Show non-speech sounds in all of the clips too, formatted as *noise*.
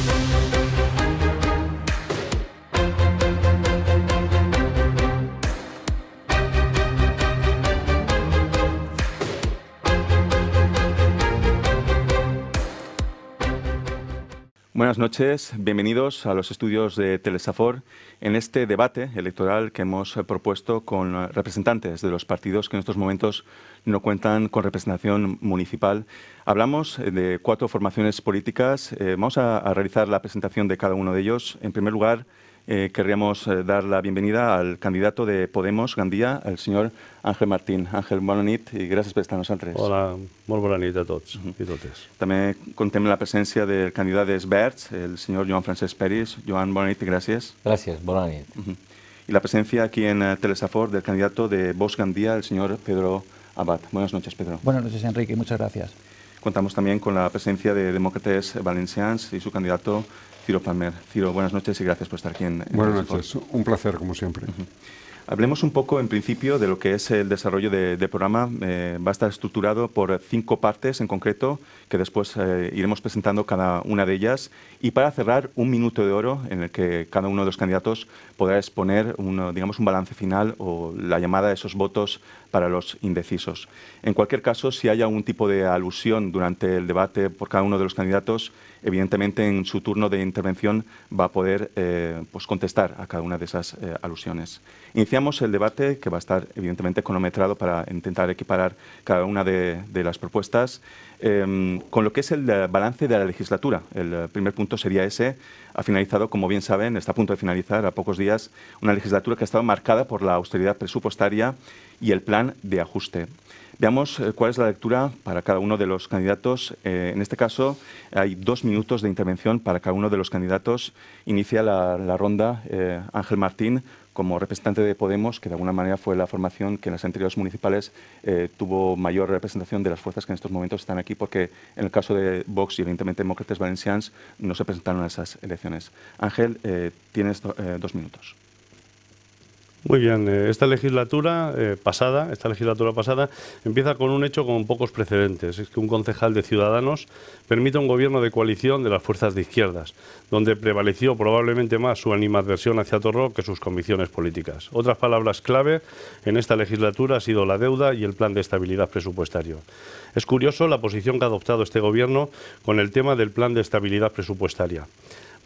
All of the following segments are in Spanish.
Thank you. Buenas noches, bienvenidos a los estudios de Telesafor en este debate electoral que hemos propuesto con representantes de los partidos que en estos momentos no cuentan con representación municipal. Hablamos eh, de cuatro formaciones políticas. Eh, vamos a, a realizar la presentación de cada uno de ellos. En primer lugar, eh, querríamos eh, dar la bienvenida al candidato de Podemos Gandía, el señor Ángel Martín. Ángel, buenas nit y gracias por estar con Hola, muy días a todos y a También contem la presencia del candidato de Sberts, el señor Joan Francesc Peris. Joan, buenas gracias. Gracias, gracias. Y la presencia aquí en eh, Telesafor del candidato de Vox Gandía, el señor Pedro Abad. Buenas noches, Pedro. Buenas noches, Enrique. Muchas gracias. Contamos también con la presencia de Demócrates Valencians y su candidato Ciro Palmer. Ciro, buenas noches y gracias por estar aquí en, Buenas noches, un placer como siempre. Hablemos un poco, en principio, de lo que es el desarrollo del de programa. Eh, va a estar estructurado por cinco partes en concreto, que después eh, iremos presentando cada una de ellas. Y para cerrar, un minuto de oro en el que cada uno de los candidatos podrá exponer digamos, un balance final o la llamada de esos votos para los indecisos. En cualquier caso, si haya algún tipo de alusión durante el debate por cada uno de los candidatos, evidentemente en su turno de intervención va a poder eh, pues, contestar a cada una de esas eh, alusiones. Iniciamos el debate que va a estar evidentemente cronometrado para intentar equiparar cada una de, de las propuestas. Em, con lo que es el eh, balance de la legislatura. El eh, primer punto sería ese. Ha finalizado, como bien saben, está a punto de finalizar a pocos días una legislatura que ha estado marcada por la austeridad presupuestaria y el plan de ajuste. Veamos eh, cuál es la lectura para cada uno de los candidatos. en este caso, hay dos minutos de intervención para cada uno de los candidatos. Inicia la, la ronda Ángel Martín, como representante de Podemos, que de alguna manera fue la formación que en las anteriores municipales eh, tuvo mayor representación de las fuerzas que en estos momentos están aquí, porque en el caso de Vox y evidentemente Demócratas Valencians no se presentaron a esas elecciones. Ángel, eh, tienes eh, dos minutos. Muy bien, eh, esta legislatura eh, pasada, esta legislatura pasada empieza con un hecho con pocos precedentes, es que un concejal de Ciudadanos permite un gobierno de coalición de las fuerzas de izquierdas, donde prevaleció probablemente más su animadversión hacia Torro que sus convicciones políticas. Otras palabras clave en esta legislatura ha sido la deuda y el plan de estabilidad presupuestario. Es curioso la posición que ha adoptado este gobierno con el tema del plan de estabilidad presupuestaria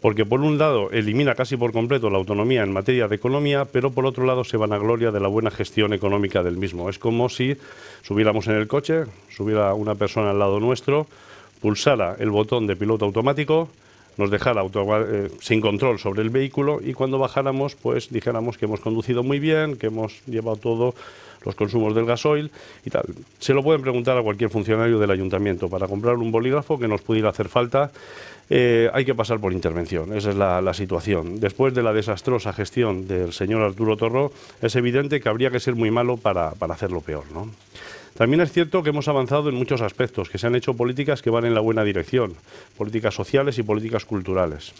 porque por un lado elimina casi por completo la autonomía en materia de economía, pero por otro lado se vanagloria de la buena gestión económica del mismo. Es como si subiéramos en el coche, subiera una persona al lado nuestro, pulsara el botón de piloto automático, nos dejara auto, eh, sin control sobre el vehículo y cuando bajáramos, pues dijéramos que hemos conducido muy bien, que hemos llevado todos los consumos del gasoil y tal. Se lo pueden preguntar a cualquier funcionario del ayuntamiento. Para comprar un bolígrafo que nos pudiera hacer falta, eh, hay que pasar por intervención. Esa es la, situación. Después de la desastrosa gestión del señor Arturo Torró, es evidente que habría que ser muy malo para, para hacerlo peor, ¿no? También es cierto que hemos avanzado en muchos aspectos, que se han hecho políticas que van en la buena dirección, políticas sociales y políticas culturales.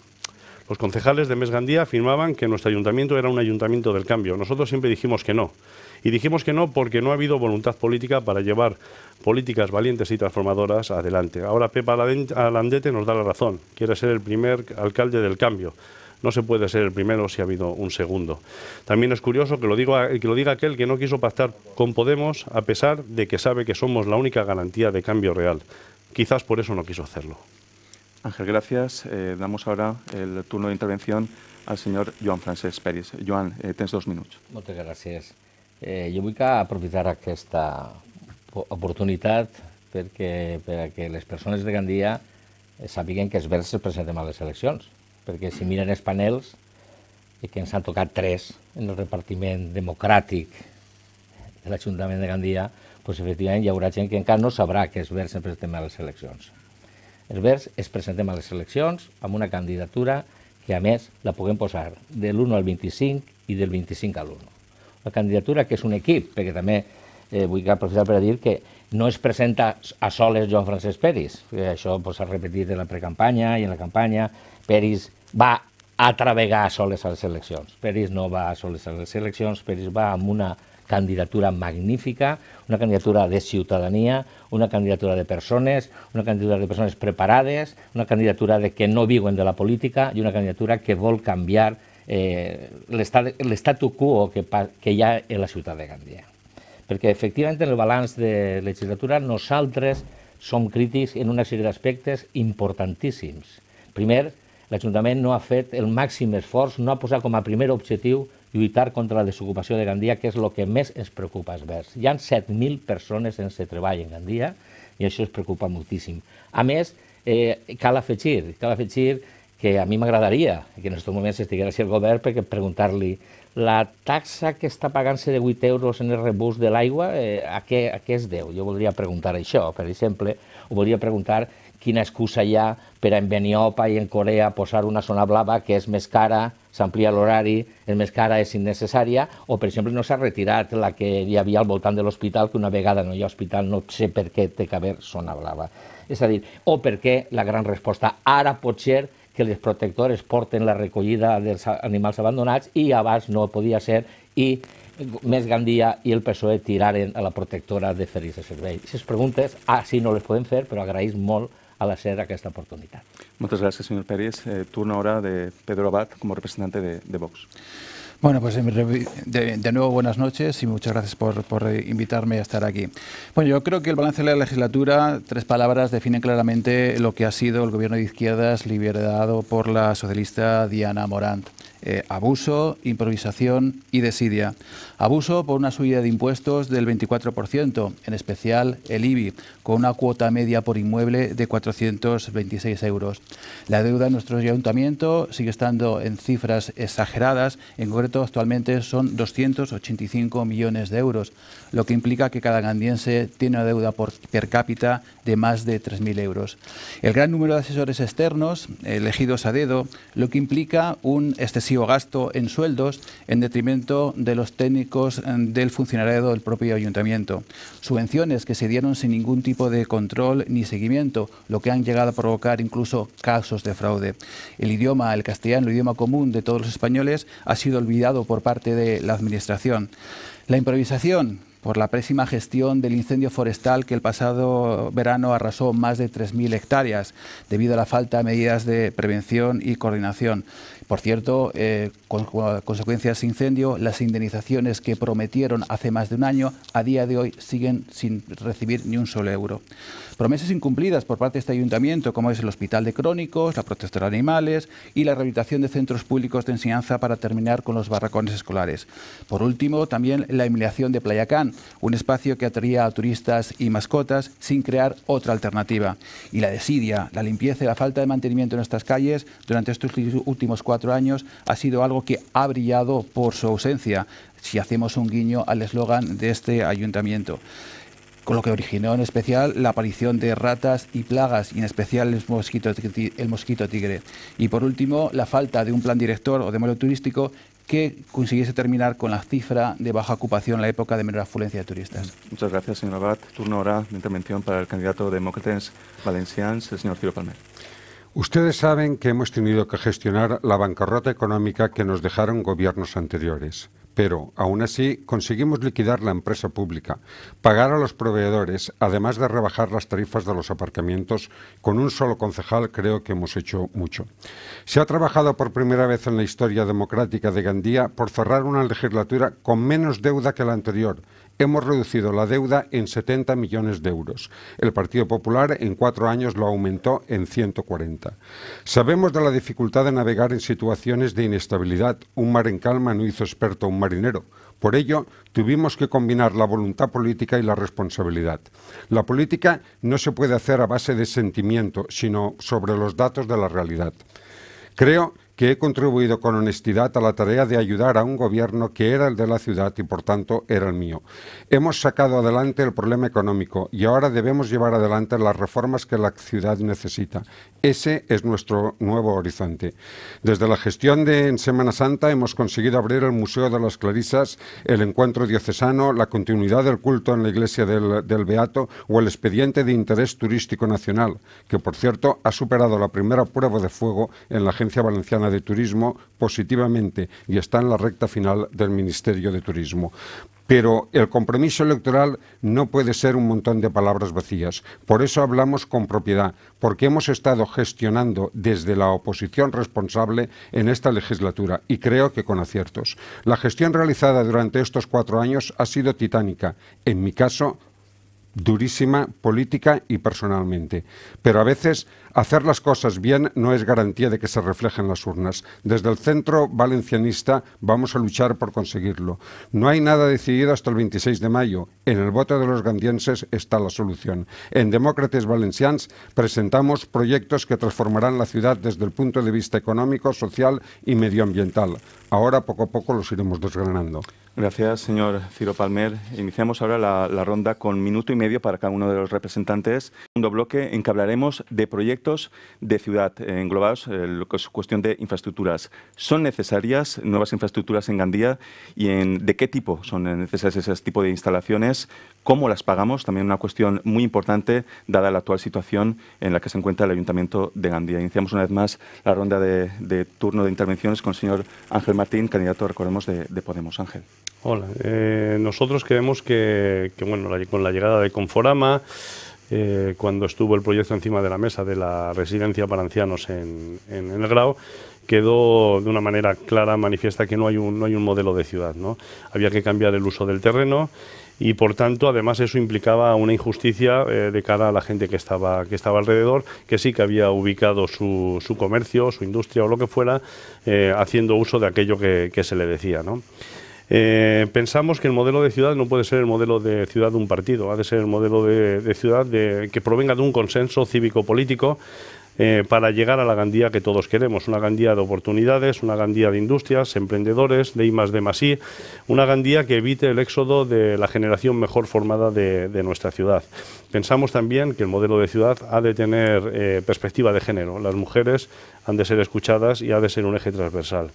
Los concejales de Mesgandía afirmaban que nuestro ayuntamiento era un ayuntamiento del cambio. Nosotros siempre dijimos que no. Y dijimos que no porque no ha habido voluntad política para llevar políticas valientes y transformadoras adelante. Ahora Pepa Alandete nos da la razón. Quiere ser el primer alcalde del cambio. No se puede ser el primero si ha habido un segundo. También es curioso que lo, digo, que lo diga aquel que no quiso pactar con Podemos a pesar de que sabe que somos la única garantía de cambio real. Quizás por eso no quiso hacerlo. Ángel, gracias. Eh, damos ahora el turno de intervención al señor Joan Francesc Pérez. Joan, eh, tienes dos minutos. Muchas gracias. Yo voy a aprovechar esta oportunidad para que las personas de Gandía se que es verse es presentem a elecciones. perquè si miren els panels, i que ens han tocat tres en el repartiment democràtic de l'Ajuntament de Gandia, doncs efectivament hi haurà gent que encara no sabrà que els verds sempre estem a les eleccions. Els verds es presentem a les eleccions amb una candidatura que a més la puguem posar de l'1 al 25 i del 25 a l'1. La candidatura que és un equip, perquè també eh, vull aprofitar per dir que no es presenta a soles Joan Francesc Peris, això s'ha repetit en la precampanya i en la campanya, Peris va atravegar soles a les eleccions. Peris no va soles a les eleccions, Peris va amb una candidatura magnífica, una candidatura de ciutadania, una candidatura de persones, una candidatura de persones preparades, una candidatura de que no viuen de la política i una candidatura que vol canviar eh, l'estatu quo que, que hi ha en la ciutat de Gandia. Perquè efectivament en el balanç de legislatura nosaltres som crítics en una sèrie d'aspectes importantíssims. Primer, l'Ajuntament no ha fet el màxim esforç, no ha posat com a primer objectiu lluitar contra la desocupació de Gandia, que és el que més ens preocupa als verds. Hi ha 7.000 persones sense treball en Gandia i això es preocupa moltíssim. A més, eh, cal afegir, cal afegir que a mi m'agradaria que en aquest moment s'estigués així el govern perquè preguntar-li la taxa que està pagant-se de 8 euros en el rebús de l'aigua, eh, a, què, a què es deu? Jo voldria preguntar això, per exemple, o voldria preguntar quina excusa hi ha per a en Beniopa i en Corea posar una zona blava que és més cara, s'amplia l'horari, és més cara, és innecessària, o per exemple no s'ha retirat la que hi havia al voltant de l'hospital, que una vegada no hi ha hospital no sé per què té que haver zona blava. És a dir, o per què la gran resposta ara pot ser que les protectores porten la recollida dels animals abandonats i abans no podia ser i més Gandia i el PSOE tiraren a la protectora de ferits de servei. Aquestes preguntes, ah, sí, no les podem fer, però agraïs molt a la ser aquesta oportunitat. Moltes gràcies, senyor señor Eh, turno ahora de Pedro Abad como representante de, Vox. Bueno, pues em de, nuevo buenas noches y muchas gracias por, por, eh, invitarme a estar aquí. Bueno, yo creo que el balance de la legislatura, tres palabras, definen claramente lo que ha sido el gobierno de izquierdas liberado por la socialista Diana Morant. Eh, abuso, improvisación y desidia. Abuso por una subida de impuestos del 24%, en especial el IBI, con una cuota media por inmueble de 426 euros. La deuda de nuestro ayuntamiento sigue estando en cifras exageradas, en concreto actualmente son 285 millones de euros lo que implica que cada gandiense tiene una deuda por, per cápita de más de 3.000 euros. El gran número de asesores externos, elegidos a dedo, lo que implica un excesivo gasto en sueldos en detrimento de los técnicos eh, del funcionario del propio ayuntamiento. Subvenciones que se dieron sin ningún tipo de control ni seguimiento, lo que han llegado a provocar incluso casos de fraude. El idioma, el castellano, el idioma común de todos los españoles, ha sido olvidado por parte de la Administración. La improvisación por la pésima gestión del incendio forestal que el pasado verano arrasó más de 3.000 hectáreas debido a la falta de medidas de prevención y coordinación. Por cierto, eh, con, consecuencias de incendio, las indemnizaciones que prometieron hace más de un año, a día de hoy siguen sin recibir ni un solo euro. Promesas incumplidas por parte de este ayuntamiento, como es el Hospital de Crónicos, la protección de animales y la rehabilitación de centros públicos de enseñanza para terminar con los barracones escolares. Por último, también la emiliación de Playacán, un espacio que atraía a turistas y mascotas sin crear otra alternativa. Y la desidia, la limpieza y la falta de mantenimiento en nuestras calles durante estos últimos cuatro años ha sido algo que ha brillado por su ausencia si hacemos un guiño al eslogan de este ayuntamiento con lo que originó en especial la aparición de ratas y plagas, y en especial el mosquito, el mosquito tigre. Y por último, la falta de un plan director o de modelo turístico que consiguiese terminar con la cifra de baja ocupación en la época de menor afluencia de turistas. Muchas gracias, señor Abad. Turno ahora de intervención para el candidato de demócratas valencians, el señor Ciro Palmer. Ustedes saben que hemos tenido que gestionar la bancarrota económica que nos dejaron gobiernos anteriores pero aún así conseguimos liquidar la empresa pública, pagar a los proveedores, además de rebajar las tarifas de los aparcamientos, con un solo concejal creo que hemos hecho mucho. Se ha trabajado por primera vez en la historia democrática de Gandía por cerrar una legislatura con menos deuda que la anterior, Hemos reducido la deuda en 70 millones de euros. El Partido Popular en cuatro años lo aumentó en 140. Sabemos de la dificultad de navegar en situaciones de inestabilidad. Un mar en calma no hizo experto un marinero. Por ello, tuvimos que combinar la voluntad política y la responsabilidad. La política no se puede hacer a base de sentimiento, sino sobre los datos de la realidad. Creo que he contribuido con honestidad a la tarea de ayudar a un gobierno que era el de la ciudad y por tanto era el mío. Hemos sacado adelante el problema económico y ahora debemos llevar adelante las reformas que la ciudad necesita. Ese es nuestro nuevo horizonte. Desde la gestión de Semana Santa hemos conseguido abrir el Museo de las Clarisas, el encuentro diocesano, la continuidad del culto en la iglesia del Beato o el expediente de interés turístico nacional, que por cierto ha superado la primera prueba de fuego en la Agencia Valenciana de Turismo positivamente y está en la recta final del Ministerio de Turismo. Pero el compromiso electoral no puede ser un montón de palabras vacías. Por eso hablamos con propiedad, porque hemos estado gestionando desde la oposición responsable en esta legislatura y creo que con aciertos. La gestión realizada durante estos cuatro años ha sido titánica. En mi caso, durísima política y personalmente. Pero a veces Hacer las cosas bien no es garantía de que se reflejen las urnas. Desde el centro valencianista vamos a luchar por conseguirlo. No hay nada decidido hasta el 26 de mayo. En el voto de los gandienses está la solución. En Demócrates Valencians presentamos proyectos que transformarán la ciudad desde el punto de vista económico, social y medioambiental. Ahora poco a poco los iremos desgranando. Gracias, señor Ciro Palmer. Iniciamos ahora la, ronda con minuto y medio para cada uno de los representantes. Un bloque en de proyectos de ciudad englobados, eh, lo que es cuestión de infraestructuras. ¿Son necesarias nuevas infraestructuras en Gandía y en, de qué tipo son necesarias ese tipo de instalaciones? ¿Cómo las pagamos? También una cuestión muy importante dada la actual situación en la que se encuentra el Ayuntamiento de Gandía. Iniciamos una vez más la ronda de, turno de intervenciones con el señor Ángel Martín, candidato, recordemos, de, Podemos. Ángel. Hola, eh, nosotros creemos que, bueno, con la llegada de Conforama, eh, cuando estuvo el proyecto encima de la mesa de la residencia para ancianos en, el Grau, quedó de una manera clara, manifiesta que no hay un, no hay un modelo de ciudad. ¿no? Había que cambiar el uso del terreno y por tanto además eso implicaba una injusticia eh, de cara a la gente que estaba, que estaba alrededor, que sí que había ubicado su, su comercio, su industria o lo que fuera, eh, haciendo uso de aquello que, se le decía. Eh, pensamos que el modelo de ciudad no puede ser el modelo de ciudad de un partido, ha de ser el modelo de, ciudad que provenga de un consenso cívico-político eh, para llegar a la Gandía que todos queremos, una Gandía de oportunidades, una Gandía de industrias, emprendedores, de I de Masí, una Gandía que evite el éxodo de la generación mejor formada de, nuestra ciudad. Pensamos también que el modelo de ciudad ha de tener eh, perspectiva de género, las mujeres han de ser escuchadas y ha de ser un eje transversal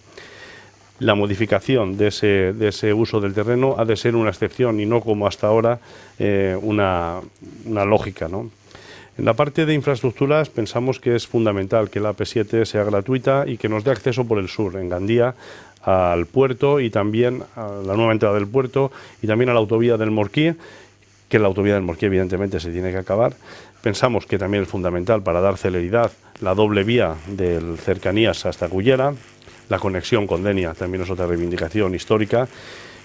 la modificación de ese, uso del terreno ha de ser una excepción y no como hasta ahora eh, una, lógica. En la parte de infraestructuras pensamos que es fundamental que la p 7 sea gratuita y que nos dé acceso por el sur, en Gandía, al puerto y también a la nueva entrada del puerto y también a la autovía del Morquí, que la autovía del Morquí evidentemente se tiene que acabar. Pensamos que también es fundamental para dar celeridad la doble vía del cercanías hasta Cullera, la conexión con Denia también es otra reivindicación histórica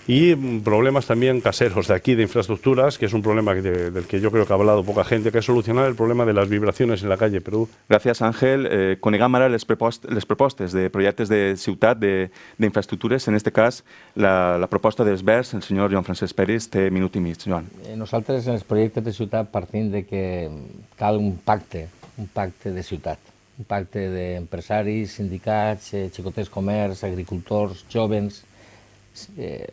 y mm, problemas también caseros de aquí, de infraestructuras, que es un problema del que yo creo que ha hablado poca gente, que es solucionar el problema de las vibraciones en la calle Perú. gracias Ángel Eh, coneguem les, propuestas de proyectos de ciudad, de infraestructuras. en este caso, la, propuesta de SBERS, el señor Joan Francesc Pérez, eh, de minuto y Joan. Nosotros en los proyectos de ciudad partimos de que cada un pacte, un pacte de ciudad. un pacte d'empresaris, sindicats, eh, xicotets comerç, agricultors, jovens, eh,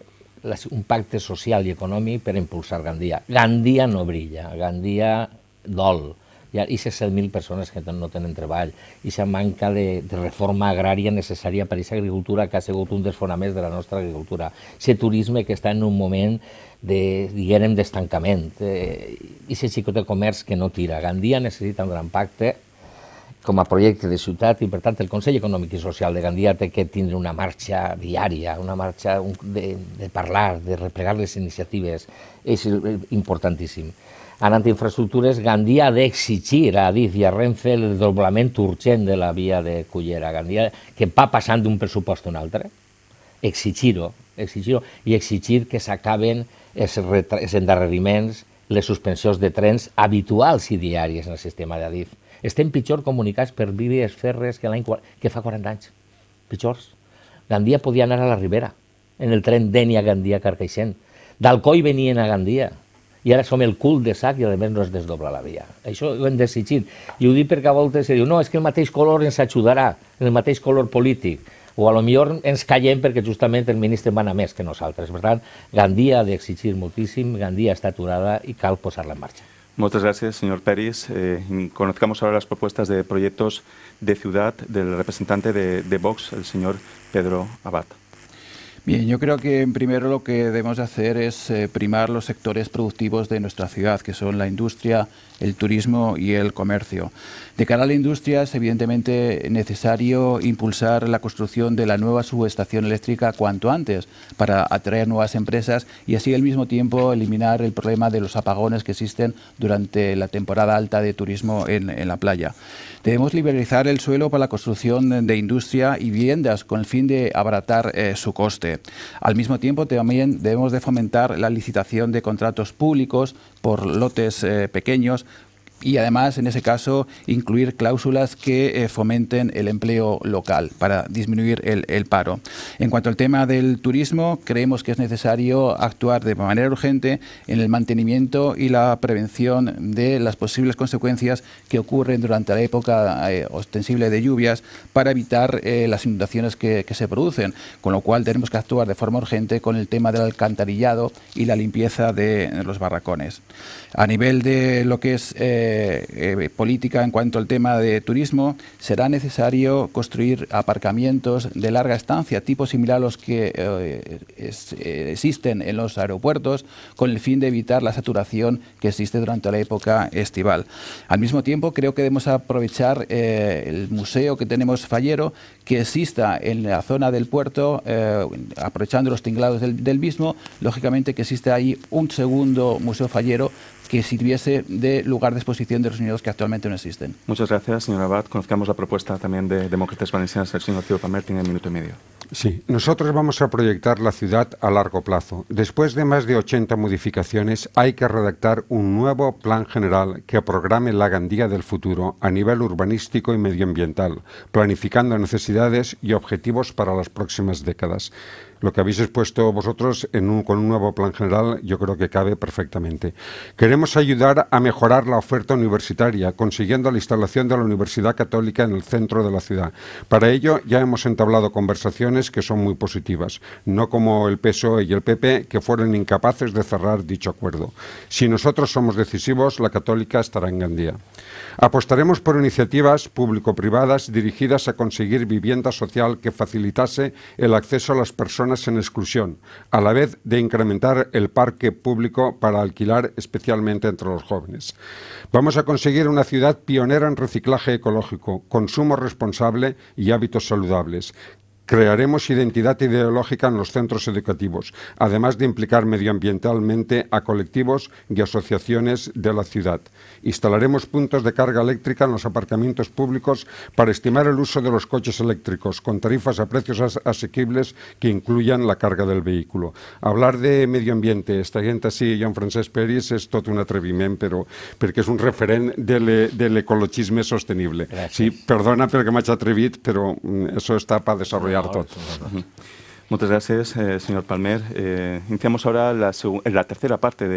un pacte social i econòmic per impulsar Gandia. Gandia no brilla, Gandia dol. Hi ha 7.000 persones que no tenen treball, i se manca de, de reforma agrària necessària per a aquesta agricultura que ha sigut un dels fonaments de la nostra agricultura, aquest turisme que està en un moment de, diguem, d'estancament, eh, i aquest xicot de comerç que no tira. Gandia necessita un gran pacte com a projecte de ciutat i, per tant, el Consell Econòmic i Social de Gandia té que tindre una marxa diària, una marxa de, de parlar, de replegar les iniciatives. És importantíssim. En antiinfraestructures, Gandia ha d'exigir a Adif i a Renfe el doblament urgent de la via de Cullera. Gandia, que va passant d'un pressupost a un altre, exigir-ho, exigir-ho, i exigir que s'acaben els, els endarreriments, les suspensions de trens habituals i diàries en el sistema d'Adif estem pitjor comunicats per vívies ferres que, l'any que fa 40 anys. Pitjors. Gandia podia anar a la Ribera, en el tren Denia Gandia-Carcaixent. D'Alcoi venien a Gandia. I ara som el cul de sac i a més no es desdobla la via. Això ho hem desitjat. I ho dic perquè a voltes se diu, no, és que el mateix color ens ajudarà, el mateix color polític o a lo millor ens callem perquè justament el ministre mana més que nosaltres. Per tant, Gandia ha d'exigir moltíssim, Gandia està aturada i cal posar-la en marxa. Muchas gracias, señor Peris. Eh, conozcamos ahora las propuestas de proyectos de ciudad del representante de, Vox, el señor Pedro Abad. Bien, yo creo que primero lo que debemos hacer es eh, primar los sectores productivos de nuestra ciudad, que son la industria, el turismo y el comercio. De cara a la industria es evidentemente necesario impulsar la construcción de la nueva subestación eléctrica cuanto antes para atraer nuevas empresas y así al mismo tiempo eliminar el problema de los apagones que existen durante la temporada alta de turismo en, la playa. Debemos liberalizar el suelo para la construcción de industria y viviendas con el fin de abaratar eh, su coste. Al mismo tiempo también debemos de fomentar la licitación de contratos públicos por lotes eh, pequeños, y además, en ese caso, incluir cláusulas que eh, fomenten el empleo local para disminuir el, paro. En cuanto al tema del turismo, creemos que es necesario actuar de manera urgente en el mantenimiento y la prevención de las posibles consecuencias que ocurren durante la época eh, ostensible de lluvias para evitar eh, las inundaciones que, que se producen, con lo cual tenemos que actuar de forma urgente con el tema del alcantarillado y la limpieza de los barracones. A nivel de lo que es... Eh, política en cuanto al tema de turismo, será necesario construir aparcamientos de larga estancia, tipo similar a los que eh, eh, existen en los aeropuertos, con el fin de evitar la saturación que existe durante la época estival. Al mismo tiempo, creo que debemos aprovechar el museo que tenemos fallero, que exista en la zona del puerto, aprovechando los tinglados del mismo, lógicamente que existe ahí un segundo museo fallero que sirviese de lugar de exposición de los unidos que actualmente no existen. Muchas gracias, señora Abad. Conozcamos la propuesta también de Demócratas Valencianas. el señor Ciro Pamer tiene un minuto y medio. Sí, nosotros vamos a proyectar la ciudad a largo plazo. Después de más de 80 modificaciones, hay que redactar un nuevo plan general que programe la Gandía del futuro a nivel urbanístico y medioambiental, planificando necesidades y objetivos para las próximas décadas. Lo que habéis expuesto vosotros con un nuevo plan general yo creo que cabe perfectamente. Queremos ayudar a mejorar la oferta universitaria, consiguiendo la instalación de la Universidad Católica en el centro de la ciudad. Para ello ya hemos entablado conversaciones que son muy positivas, no como el PSOE y el PP que fueron incapaces de cerrar dicho acuerdo. Si nosotros somos decisivos, la Católica estará en Gandía. Apostaremos por iniciativas público-privadas dirigidas a conseguir vivienda social que facilitase el acceso a las personas en exclusión, a la vez de incrementar el parque público para alquilar especialmente entre los jóvenes. Vamos a conseguir una ciudad pionera en reciclaje ecológico, consumo responsable y hábitos saludables, Crearemos identidad ideológica en los centros educativos, además de implicar medioambientalmente a colectivos y asociaciones de la ciudad. Instalaremos puntos de carga eléctrica en los aparcamientos públicos para estimar el uso de los coches eléctricos, con tarifas a precios asequibles que incluyan la carga del vehículo. Hablar de medio ambiente, esta gente así, John francés Peris, es todo un atrevimiento, pero porque es un referente del ecologismo sostenible. Sí, perdona que me m'haig atrevido, pero eso mm, está para desarrollar. Pues, Muchas gracias, eh, señor Palmer. Eh, iniciamos ahora la, eh, tercera parte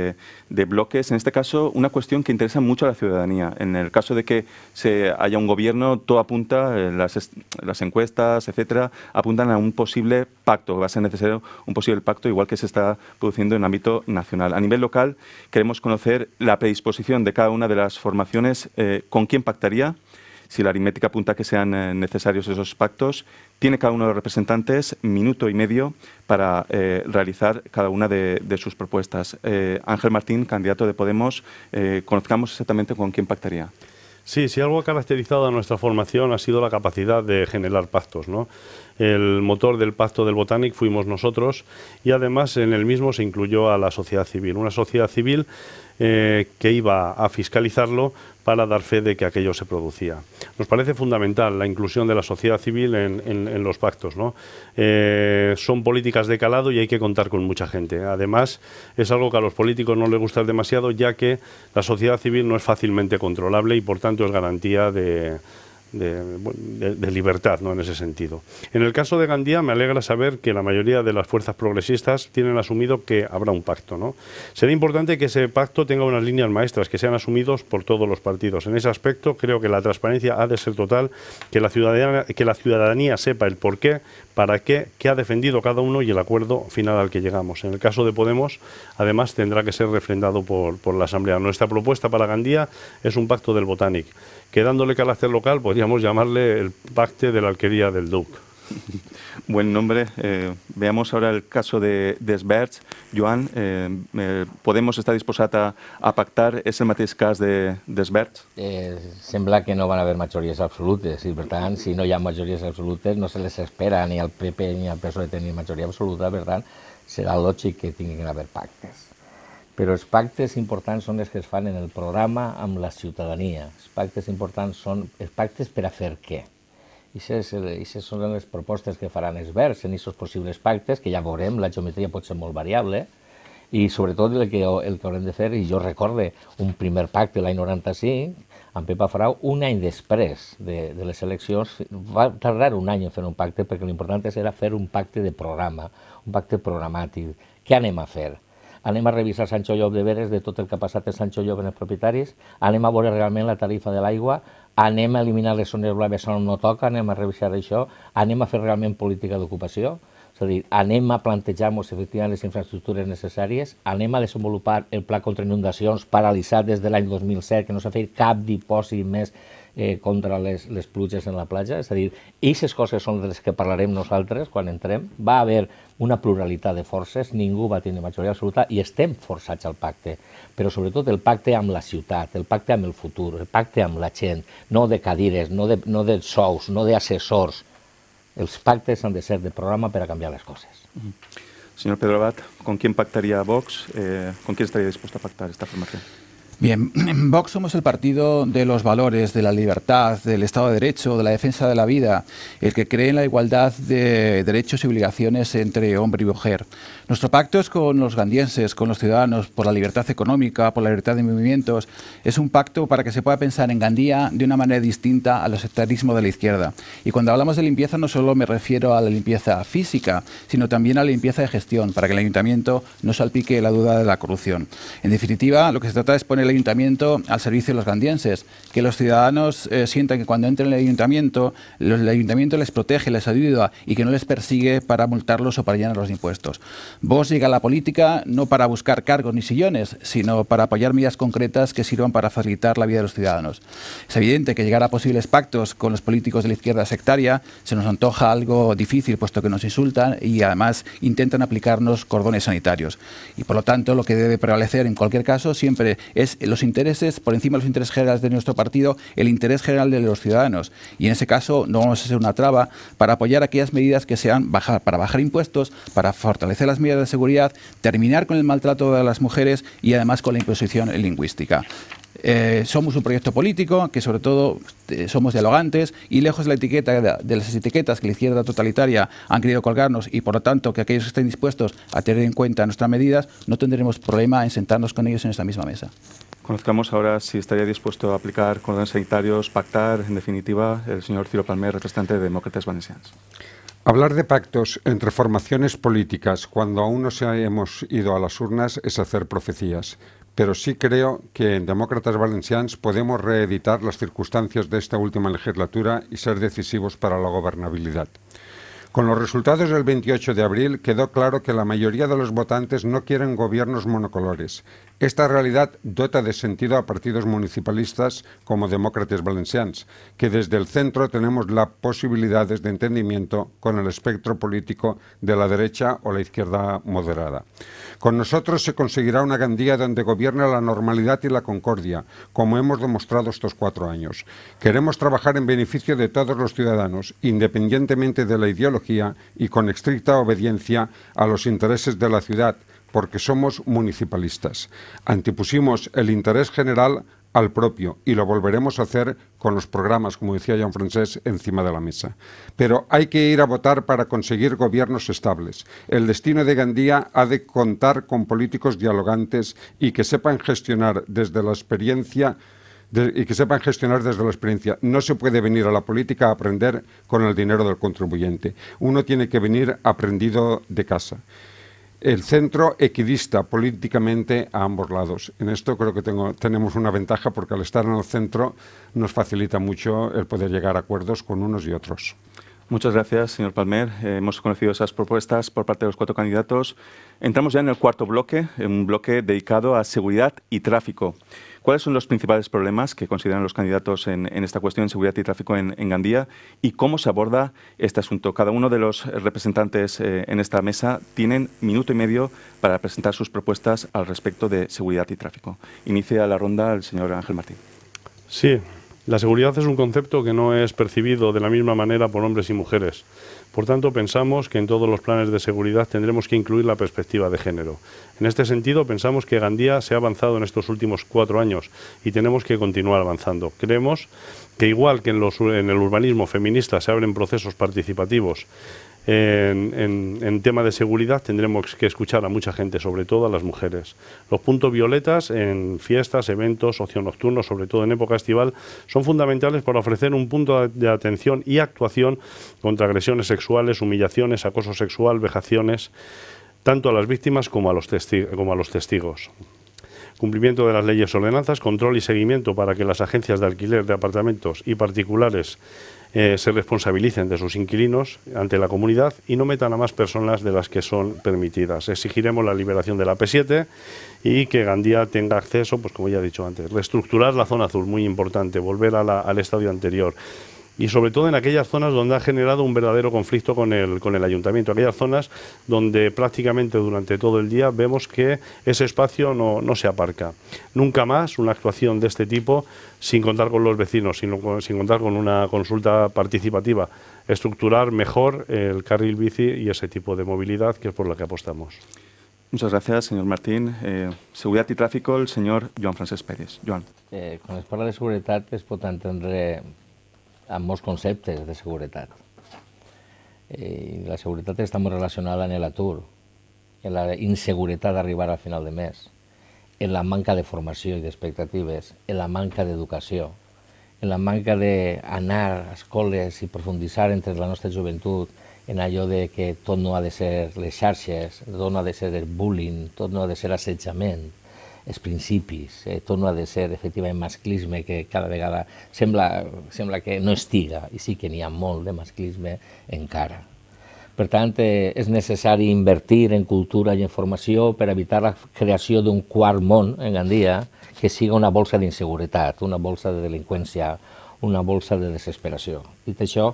de, bloques. En este caso, una cuestión que interesa mucho a la ciudadanía. En el caso de que se haya un gobierno, todo apunta, las, las, encuestas, etcétera, apuntan a un posible pacto. Va a ser necesario un posible pacto, igual que se está produciendo en ámbito nacional. A nivel local, queremos conocer la predisposición de cada una de las formaciones, con quién pactaría, si la aritmética apunta que sean eh, necesarios esos pactos, tiene cada uno de los representantes minuto y medio para eh, realizar cada una de, sus propuestas. Eh, Ángel Martín, candidato de Podemos, conozcamos exactamente con quién pactaría. Sí, si algo ha caracterizado a nuestra formación ha sido la capacidad de generar pactos. ¿no? El motor del pacto del Botanic fuimos nosotros y además en el mismo se incluyó a la sociedad civil. Una sociedad civil eh, que iba a fiscalizarlo para dar fe de que aquello se producía. Nos parece fundamental la inclusión de la sociedad civil en, los pactos. Eh, son políticas de calado y hay que contar con mucha gente. Además, es algo que a los políticos no les gusta demasiado, ya que la sociedad civil no es fácilmente controlable y, por tanto, es garantía de, de, libertad ¿no? en ese sentido. En el caso de Gandía, me alegra saber que la mayoría de las fuerzas progresistas tienen asumido que habrá un pacto. ¿no? Será importante que ese pacto tenga unas líneas maestras que sean asumidos por todos los partidos. En ese aspecto, creo que la transparencia ha de ser total, que la ciudadanía, que la ciudadanía sepa el porqué... para qué, qué ha defendido cada uno y el acuerdo final al que llegamos. En el caso de Podemos, además, tendrá que ser refrendado por, por la Asamblea. Nuestra propuesta para Gandía es un pacto del botánico quedándole carácter local podríamos llamarle el pacte de la alquería del Duc. *laughs* Buen nombre. Eh, veamos ahora el caso de, desbert Joan, eh, eh, Podemos estar dispuestos a, pactar? ese el cas de, desbert Parece que no van a haber mayorías absolutas si no hay mayorías absolutas, no se les espera ni al PP ni al PSOE tener mayoría absoluta, Será tant, que que tinguin pactes. Però els pactes importants són els que es fan en el programa amb la ciutadania. Els pactes importants són els pactes per a fer què. I Aquestes són les propostes que faran els verds en aquests possibles pactes, que ja veurem, la geometria pot ser molt variable, i sobretot el que, el que haurem de fer, i jo recorde un primer pacte l'any 95, amb Pepa Farau, un any després de, de les eleccions, va tardar un any en fer un pacte, perquè l'important era fer un pacte de programa, un pacte programàtic. Què anem a fer? anem a revisar Sancho Llop de veres de tot el que ha passat a Sancho Llop en els propietaris, anem a veure realment la tarifa de l'aigua, anem a eliminar les zones blaves on no toca, anem a revisar això, anem a fer realment política d'ocupació, és a dir, anem a plantejar-nos efectivament les infraestructures necessàries, anem a desenvolupar el pla contra inundacions paralitzat des de l'any 2007, que no s'ha fet cap dipòsit més eh, contra les, les pluges en la platja, és a dir, aquestes coses són de les que parlarem nosaltres quan entrem. Va haver una pluralitat de forces, ningú va tenir majoria absoluta i estem forçats al pacte, però sobretot el pacte amb la ciutat, el pacte amb el futur, el pacte amb la gent, no de cadires, no de, no de sous, no d'assessors. Els pactes han de ser de programa per a canviar les coses. Mm -hmm. Senyor Pedro Abad, ¿con quién pactaria Vox? Eh, ¿Con qui estaria dispuesto a pactar aquesta formació? Bien, en Vox somos el partido de los valores, de la libertad, del Estado de Derecho, de la defensa de la vida, el que cree en la igualdad de derechos y obligaciones entre hombre y mujer. Nuestro pacto es con los gandienses, con los ciudadanos, por la libertad económica, por la libertad de movimientos. Es un pacto para que se pueda pensar en Gandía de una manera distinta al sectarismo de la izquierda. Y cuando hablamos de limpieza no solo me refiero a la limpieza física, sino también a la limpieza de gestión, para que el ayuntamiento no salpique la duda de la corrupción. En definitiva, lo que se trata es poner ayuntamiento al servicio de los gandienses, que los ciudadanos eh, sientan que cuando entran en el ayuntamiento, el ayuntamiento les protege, les ayuda y que no les persigue para multarlos o para llenar los impuestos. Vos llega a la política no para buscar cargos ni sillones, sino para apoyar medidas concretas que sirvan para facilitar la vida de los ciudadanos. Es evidente que llegar a posibles pactos con los políticos de la izquierda sectaria se nos antoja algo difícil, puesto que nos insultan y además intentan aplicarnos cordones sanitarios. Y por lo tanto, lo que debe prevalecer en cualquier caso siempre es eh, los intereses, por encima de los intereses generales de nuestro partido, el interés general de los ciudadanos. Y en ese caso no vamos a ser una traba para apoyar aquellas medidas que sean para bajar impuestos, para fortalecer las medidas de seguridad, terminar con el maltrato de las mujeres y además con la imposición lingüística. Eh, somos un proyecto político que sobre todo eh, somos dialogantes y lejos de la etiqueta de, las etiquetas que la izquierda totalitaria han querido colgarnos y por lo tanto que aquellos que estén dispuestos a tener en cuenta nuestras medidas no tendremos problema en sentarnos con ellos en esta misma mesa. Conozcamos ahora si estaría dispuesto a aplicar con los sanitarios, pactar, en definitiva, el señor Ciro Palmer, representante de Demócratas Valencianos. Hablar de pactos entre formaciones políticas cuando aún no se hemos ido a las urnas es hacer profecías. Pero sí creo que en Demócratas Valencians podemos reeditar las circunstancias de esta última legislatura y ser decisivos para la gobernabilidad. Con los resultados del 28 de abril quedó claro que la mayoría de los votantes no quieren gobiernos monocolores. Esta realidad dota de sentido a partidos municipalistas como Demócratas Valencians, que desde el centro tenemos las posibilidades de entendimiento con el espectro político de la derecha o la izquierda moderada. Con nosotros se conseguirá una Gandía donde gobierna la normalidad y la concordia, como hemos demostrado estos cuatro años. Queremos trabajar en beneficio de todos los ciudadanos, independientemente de la ideología y con estricta obediencia a los intereses de la ciudad, porque somos municipalistas. Antipusimos el interés general al propio y lo volveremos a hacer con los programas, como decía Jean Francés, encima de la mesa. Pero hay que ir a votar para conseguir gobiernos estables. El destino de Gandía ha de contar con políticos dialogantes y que sepan gestionar desde la experiencia y que sepan gestionar desde la experiencia. No se puede venir a la política a aprender con el dinero del contribuyente. Uno tiene que venir aprendido de casa. El centro equidista políticamente a ambos lados. En esto creo que tenemos una ventaja porque al estar en el centro nos facilita mucho el poder llegar a acuerdos con unos y otros. Muchas gracias, señor Palmer. Eh, hemos conocido esas propuestas por parte de los cuatro candidatos. Entramos ya en el cuarto bloque, un bloque dedicado a seguridad y tráfico. ¿Cuáles son los principales problemas que consideran los candidatos en, esta cuestión, de seguridad y tráfico en, Gandía? ¿Y cómo se aborda este asunto? Cada uno de los representantes eh, en esta mesa tienen minuto y medio para presentar sus propuestas al respecto de seguridad y tráfico. Inicia la ronda el señor Ángel Martín. Sí, la seguridad es un concepto que no es percibido de la misma manera por hombres y mujeres. Por tanto, pensamos que en todos los planes de seguridad tendremos que incluir la perspectiva de género. En este sentido, pensamos que Gandía se ha avanzado en estos últimos cuatro años y tenemos que continuar avanzando. Creemos que igual que en, en el urbanismo feminista se abren procesos participativos en, tema de seguridad tendremos que escuchar a mucha gente, sobre todo a las mujeres. Los puntos violetas en fiestas, eventos, ocio nocturno, sobre todo en época estival, son fundamentales para ofrecer un punto de atención y actuación contra agresiones sexuales, humillaciones, acoso sexual, vejaciones, tanto a las víctimas como a los, como a los testigos cumplimiento de las leyes ordenanzas, control y seguimiento para que las agencias de alquiler de apartamentos y particulares eh, se responsabilicen de sus inquilinos ante la comunidad y no metan a más personas de las que son permitidas. Exigiremos la liberación de la P7 y que Gandía tenga acceso, pues como ya he dicho antes, reestructurar la zona azul, muy importante, volver al estadio anterior y sobre todo en aquellas zonas donde ha generado un verdadero conflicto con el, con el ayuntamiento, aquellas zonas donde prácticamente durante todo el día vemos que ese espacio no, se aparca. Nunca más una actuación de este tipo sin contar con los vecinos, sin, sin contar con una consulta participativa, estructurar mejor el carril bici y ese tipo de movilidad que es por lo que apostamos. Muchas gracias, señor Martín. Eh, seguridad y tráfico, el señor Joan Francesc Pérez. Joan. Eh, con de seguridad es potente amb molts conceptes de seguretat. Eh, I la seguretat està molt relacionada amb l'atur, en la inseguretat d'arribar al final de mes, en la manca de formació i d'expectatives, en la manca d'educació, en la manca d'anar a escoles i profunditzar entre la nostra joventut en allò de que tot no ha de ser les xarxes, tot no ha de ser el bullying, tot no ha de ser assetjament, els principis, eh, torno a de ser efectivament masclisme que cada vegada sembla, sembla que no estiga i sí que n'hi ha molt de masclisme encara. Per tant, eh, és necessari invertir en cultura i en formació per evitar la creació d'un quart món en Gandia que siga una bolsa d'inseguretat, una bolsa de delinqüència, una bolsa de desesperació. Dit això,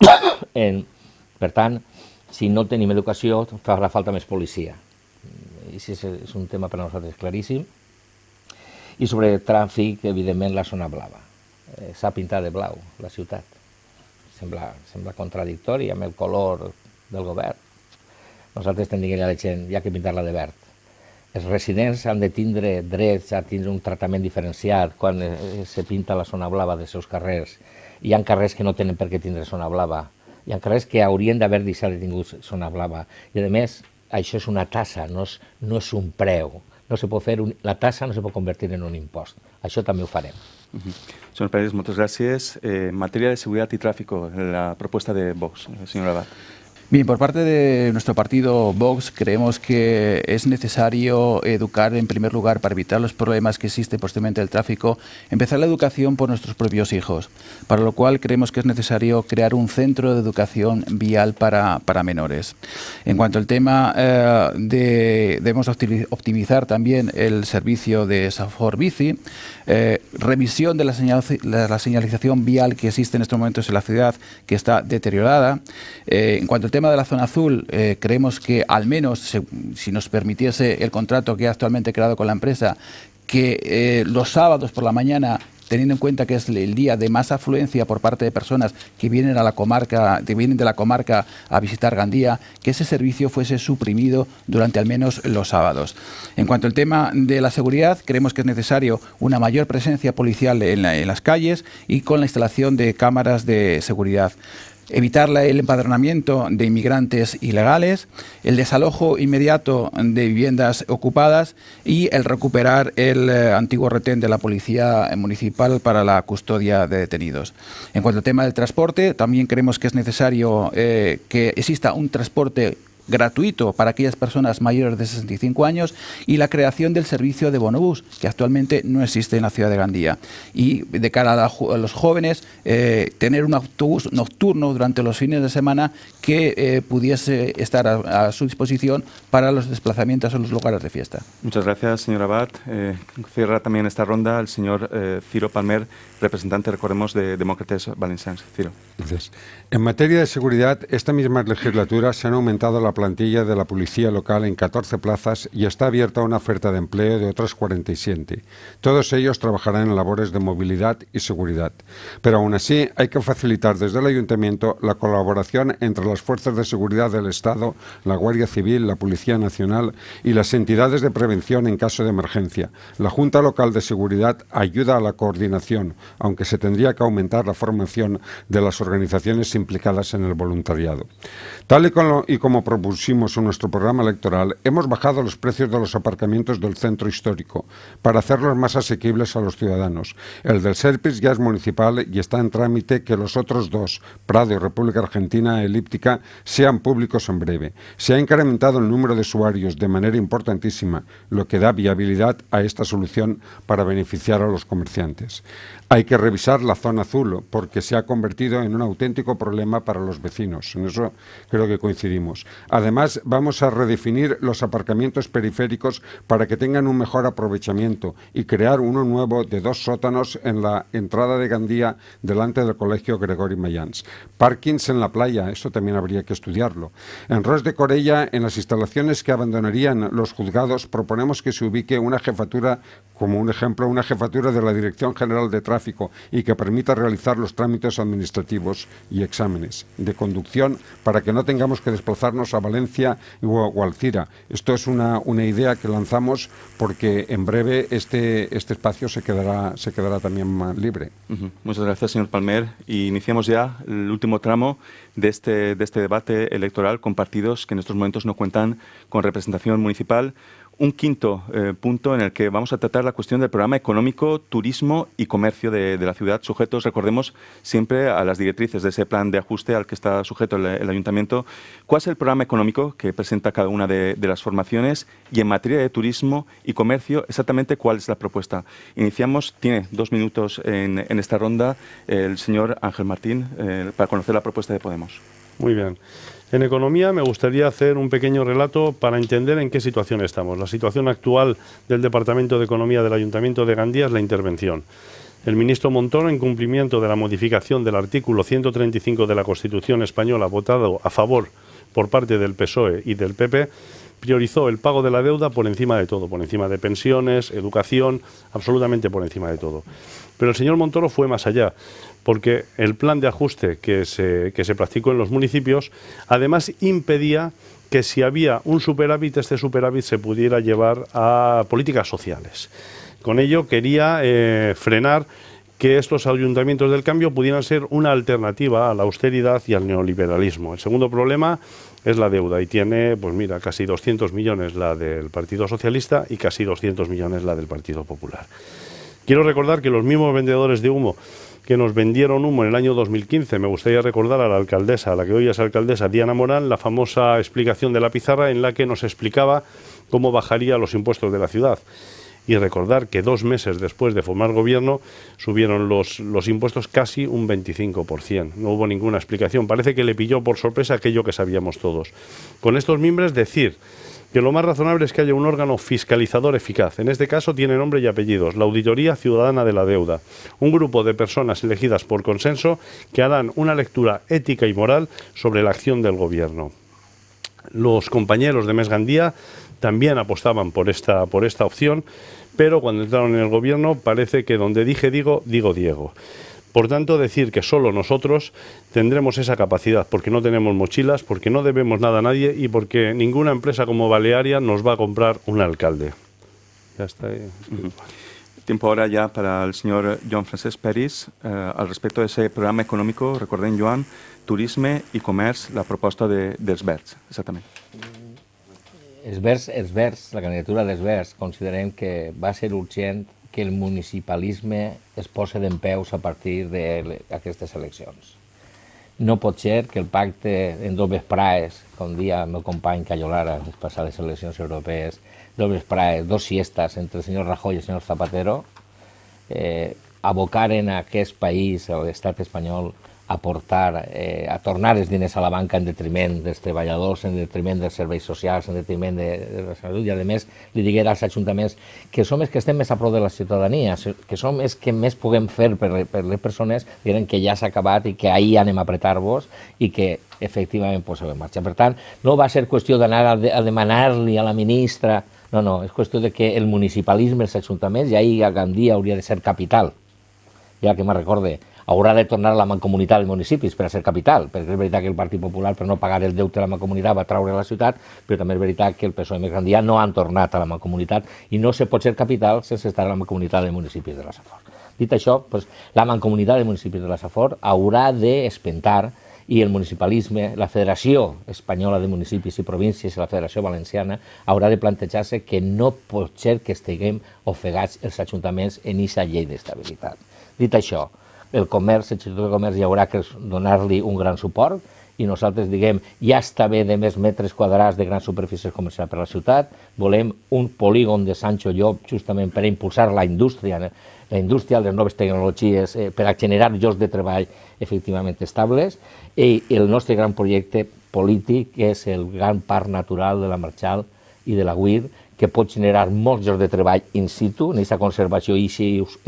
*coughs* en, per tant, si no tenim educació farà falta més policia i sí, és un tema per a nosaltres claríssim. I sobre el tràfic, evidentment, la zona blava. Eh, S'ha pintat de blau la ciutat. Sembla, sembla contradictori amb el color del govern. Nosaltres hem dit a la gent, ja que pintar-la de verd. Els residents han de tindre drets a tindre un tractament diferenciat quan eh, se pinta la zona blava dels seus carrers. Hi ha carrers que no tenen per què tindre zona blava. Hi ha carrers que haurien d'haver deixat de tingut zona blava. I, a més, això és una tassa, no és, no és un preu. No se pot fer un, la tassa no se pot convertir en un impost. Això també ho farem. Uh -huh. Senyor Pérez, moltes gràcies. Eh, en matèria de seguretat i tràfic, la proposta de Vox, eh, senyora Abad. Bien, por parte de nuestro partido Vox creemos que es necesario educar en primer lugar para evitar los problemas que existen posteriormente del tráfico, empezar la educación por nuestros propios hijos, para lo cual creemos que es necesario crear un centro de educación vial para, para menores. En cuanto al tema eh, de debemos optimizar también el servicio de Safor Bici, eh, revisión de la, la, señalización vial que existe en estos momentos en la ciudad que está deteriorada. Eh, en cuanto al tema de la zona azul, eh, creemos que al menos, si nos permitiese el contrato que ha actualmente creado con la empresa, que eh, los sábados por la mañana teniendo en cuenta que es el día de más afluencia por parte de personas que vienen a la comarca, que vienen de la comarca a visitar Gandía, que ese servicio fuese suprimido durante al menos los sábados. En cuanto al tema de la seguridad, creemos que es necesario una mayor presencia policial en las calles y con la instalación de cámaras de seguridad evitar el empadronamiento de inmigrantes ilegales, el desalojo inmediato de viviendas ocupadas y el recuperar el eh, antiguo retén de la policía municipal para la custodia de detenidos. En cuanto al tema del transporte, también creemos que es necesario eh, que exista un transporte gratuito para aquellas personas mayores de 65 años y la creación del servicio de bonobús, que actualmente no existe en la ciudad de Gandía. Y de cara a, los jóvenes, eh, tener un autobús nocturno durante los fines de semana que eh, pudiese estar a, su disposición para los desplazamientos a los lugares de fiesta. Muchas gracias, señora Abad. Eh, cierra también esta ronda el señor Ciro Palmer, representante, recordemos, de Demócratas Valencians. Ciro. Gracias. En materia de seguridad, esta misma legislatura se han aumentado la plantilla de la policía local en 14 plazas y está abierta una oferta de empleo de otras 47. Todos ellos trabajarán en labores de movilidad y seguridad. Pero aún así, hay que facilitar desde el ayuntamiento la colaboración entre las fuerzas de seguridad del Estado, la Guardia Civil, la Policía Nacional y las entidades de prevención en caso de emergencia. La Junta Local de Seguridad ayuda a la coordinación, aunque se tendría que aumentar la formación de las organizaciones implicadas en el voluntariado. Tal y, y como propusimos en nuestro programa electoral, hemos bajado los precios de los aparcamientos del centro histórico para hacerlos más asequibles a los ciudadanos. El del Serpis ya es municipal y está en trámite que los otros dos, Prado y República Argentina e Elíptica, sean públicos en breve. Se ha incrementado el número de usuarios de manera importantísima, lo que da viabilidad a esta solución para beneficiar a los comerciantes. Hay que revisar la zona azul porque se ha convertido en un auténtico problema para los vecinos. En eso creo que coincidimos. Además, vamos a redefinir los aparcamientos periféricos para que tengan un mejor aprovechamiento y crear uno nuevo de dos sótanos en la entrada de Gandía delante del Colegio Gregory Mayans. Parkings en la playa, eso también habría que estudiarlo. En Ros de Corella, en las instalaciones que abandonarían los juzgados, proponemos que se ubique una jefatura como un ejemplo, una jefatura de la Dirección General de Tráfico y que permita realizar los trámites administrativos y exámenes de conducción para que no tengamos que desplazarnos a Valencia o a Alcira. Esto es una, una idea que lanzamos porque en breve este, este espacio se quedará, se quedará también más libre. Muchas gracias, señor Palmer. Y iniciamos ya el último tramo de este, de este debate electoral con partidos que en estos momentos no cuentan con representación municipal un quinto eh, punto en el que vamos a tratar la cuestión del programa económico, turismo y comercio de, la ciudad, sujetos, recordemos, siempre a las directrices de ese plan de ajuste al que está sujeto el, ayuntamiento. ¿Cuál es el programa económico que presenta cada una de, las formaciones? Y en materia de turismo y comercio, exactamente cuál es la propuesta. Iniciamos, tiene dos minutos en, esta ronda el señor Ángel Martín eh, para conocer la propuesta de Podemos. Muy bien. En economía me gustaría hacer un pequeño relato para entender en qué situación estamos. La situación actual del Departamento de Economía del Ayuntamiento de Gandía es la intervención. El ministro Montoro, en cumplimiento de la modificación del artículo 135 de la Constitución española votado a favor por parte del PSOE y del PP, priorizó el pago de la deuda por encima de todo, por encima de pensiones, educación, absolutamente por encima de todo. Pero el señor Montoro fue más allá, porque el plan de ajuste que se, practicó en los municipios además impedía que si había un superávit, este superávit se pudiera llevar a políticas sociales. Con ello quería eh, frenar que estos ayuntamientos del cambio pudieran ser una alternativa a la austeridad y al neoliberalismo. El segundo problema es la deuda y tiene, pues mira, casi 200 millones la del Partido Socialista y casi 200 millones la del Partido Popular. Quiero recordar que los mismos vendedores de humo que nos vendieron humo en el año 2015. Me gustaría recordar a la alcaldesa, a la que hoy es alcaldesa, Diana Morán, la famosa explicación de la pizarra en la que nos explicaba cómo bajaría los impuestos de la ciudad. Y recordar que dos meses después de formar gobierno subieron los, los impuestos casi un 25%. No hubo ninguna explicación. Parece que le pilló por sorpresa aquello que sabíamos todos. Con estos mimbres decir que lo más razonable es que haya un órgano fiscalizador eficaz. En este caso tiene nombre y apellidos, la Auditoría Ciudadana de la Deuda, un grupo de personas elegidas por consenso que harán una lectura ética y moral sobre la acción del Gobierno. Los compañeros de Mesgandía también apostaban por esta, opción, pero cuando entraron en el gobierno parece que donde dije digo, digo Diego. Por tanto, decir que solo nosotros tendremos esa capacidad, porque no tenemos mochilas, porque no debemos nada a nadie y porque ninguna empresa como Balearia nos va a comprar un alcalde. Ya está. Ahí. Uh -huh. Tiempo ahora ya para el señor Joan Francesc Peris. Eh, al respecto de ese programa económico, recuerden, Joan, Turisme i Comerç, la proposta de, dels Verds, exactament. Els Verds, els Verds, la candidatura dels Verds, considerem que va ser urgent que el municipalisme es posa d'en peus a partir d'aquestes eleccions. No pot ser que el pacte en dobles praes, com dia el meu company Callolara, les passades eleccions europees, dobles praes, dos siestas entre el senyor Rajoy i el senyor Zapatero, eh, abocaren a aquest país, a l'estat espanyol, a portar, eh, a tornar els diners a la banca en detriment dels treballadors, en detriment dels serveis socials, en detriment de, de la salut, i a més li diguera als ajuntaments que som els que estem més a prop de la ciutadania, que som els que més puguem fer per, per les persones, diuen que ja s'ha acabat i que ahir anem a apretar-vos i que efectivament poseu en marxa. Per tant, no va ser qüestió d'anar a, de, a demanar-li a la ministra, no, no, és qüestió de que el municipalisme, els ajuntaments, i ahir a Gandia hauria de ser capital, ja que me recorde, haurà de tornar a la mancomunitat dels municipis per a ser capital, perquè és veritat que el Partit Popular per no pagar el deute de la mancomunitat va traure la ciutat, però també és veritat que el PSOE més grandia no han tornat a la mancomunitat i no se pot ser capital sense estar a la mancomunitat dels municipis de la Safor. Dit això, doncs, la mancomunitat dels municipis de la Safor haurà d'espentar i el municipalisme, la Federació Espanyola de Municipis i Províncies i la Federació Valenciana haurà de plantejar-se que no pot ser que estiguem ofegats els ajuntaments en aquesta llei d'estabilitat. Dit això, el comerç, el l'Institut de Comerç hi haurà que donar-li un gran suport i nosaltres diguem ja està bé de més metres quadrats de grans superfícies comercials per a la ciutat, volem un polígon de Sancho Llop justament per a impulsar la indústria, la indústria, les noves tecnologies, eh, per a generar llocs de treball efectivament estables i el nostre gran projecte polític és el gran parc natural de la Marxal, i de la UIR, que pot generar molts llocs de treball in situ, en aquesta conservació i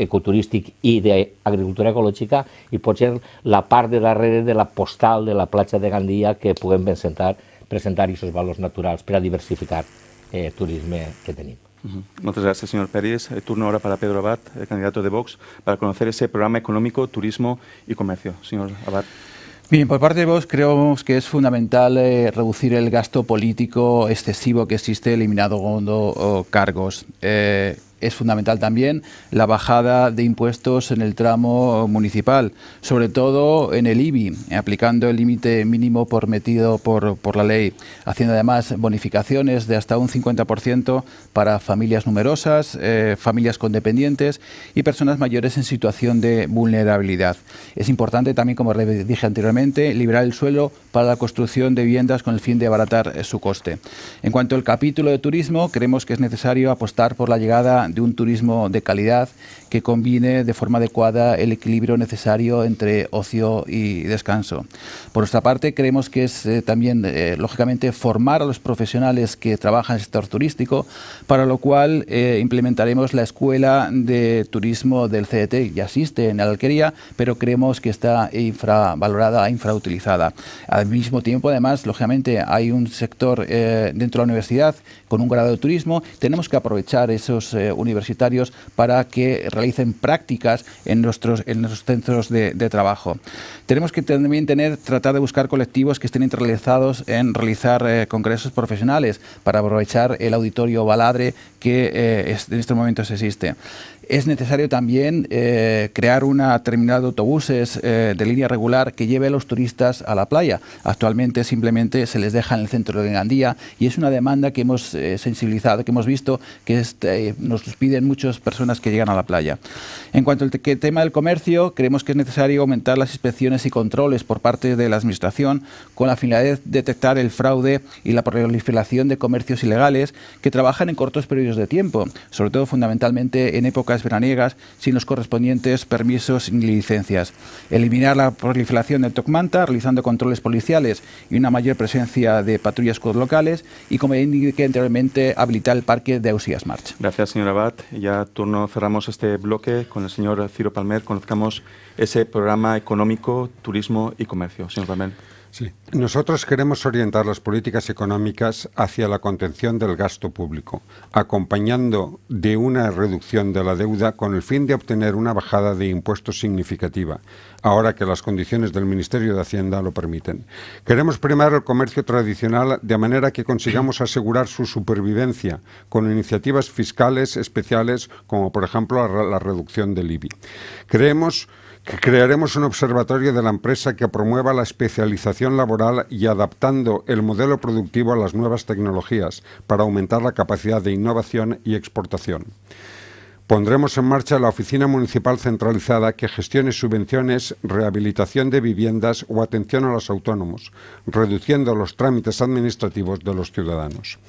ecoturístic i d'agricultura ecològica, i pot ser la part de darrere de la postal de la platja de Gandia que puguem presentar, presentar aquests valors naturals per a diversificar eh, el turisme que tenim. Uh mhm. -huh. Muchas gracias, señor Pérez. Eh, turno per para Pedro Abad, el de Vox, para conèixer aquest programa econòmic, turisme i comerç. Senyor Abad. Bien, por parte de vos creemos que es fundamental eh, reducir el gasto político excesivo que existe eliminando cargos. Eh, es fundamental también la bajada de impuestos en el tramo municipal, sobre todo en el IBI, aplicando el límite mínimo prometido por, la ley, haciendo además bonificaciones de hasta un 50% para familias numerosas, eh, familias con dependientes y personas mayores en situación de vulnerabilidad. Es importante también, como dije anteriormente, liberar el suelo para la construcción de viviendas con el fin de abaratar eh, su coste. En cuanto al capítulo de turismo, creemos que es necesario apostar por la llegada de un turismo de calidad que combine de forma adecuada el equilibrio necesario entre ocio y descanso. Por nuestra parte, creemos que es eh, también, eh, lógicamente, formar a los profesionales que trabajan en el sector turístico, para lo cual eh, implementaremos la escuela de turismo del CDT, e ya existe en la Alquería, pero creemos que está infravalorada, infrautilizada. Al mismo tiempo, además, lógicamente, hay un sector dentro de la universidad con un grado de turismo, tenemos que aprovechar esos universitarios para que realicen prácticas en nuestros, en nuestros centros de, trabajo. Tenemos que también tener, tratar de buscar colectivos que estén interesados en realizar eh, congresos profesionales para aprovechar el auditorio baladre que eh, en estos momentos existe es necesario también eh, crear una terminal de autobuses eh, de línea regular que lleve a los turistas a la playa. Actualmente simplemente se les deja en el centro de Gandía y es una demanda que hemos eh, sensibilizado, que hemos visto que este, nos piden muchas personas que llegan a la playa. En cuanto al tema del comercio, creemos que es necesario aumentar las inspecciones y controles por parte de la Administración con la finalidad de detectar el fraude y la proliferación de comercios ilegales que trabajan en cortos periodos de tiempo, sobre todo fundamentalmente en épocas veraniegas sin los correspondientes permisos ni licencias. Eliminar la proliferación del Tocmanta realizando controles policiales y una mayor presencia de patrullas locales y, como indiqué anteriormente, habilitar el parque de Ausías March. Gracias, señor Abad. Ya turno cerramos este bloque con el señor Ciro Palmer. Conozcamos ese programa económico, turismo y comercio. Señor Palmer. Nosotros queremos orientar las políticas económicas hacia la contención del gasto público, acompañando de una reducción de la deuda con el fin de obtener una bajada de impuestos significativa, ahora que las condiciones del Ministerio de Hacienda lo permiten. Queremos primar el comercio tradicional de manera que consigamos asegurar su supervivencia con iniciativas fiscales especiales como por ejemplo la, reducción del IBI. Creemos crearemos un observatorio de la empresa que promueva la especialización laboral y adaptando el modelo productivo a las nuevas tecnologías para aumentar la capacidad de innovación y exportación. Pondremos en marcha la oficina municipal centralizada que gestione subvenciones, rehabilitación de viviendas o atención a los autónomos, reduciendo los trámites administrativos de los ciudadanos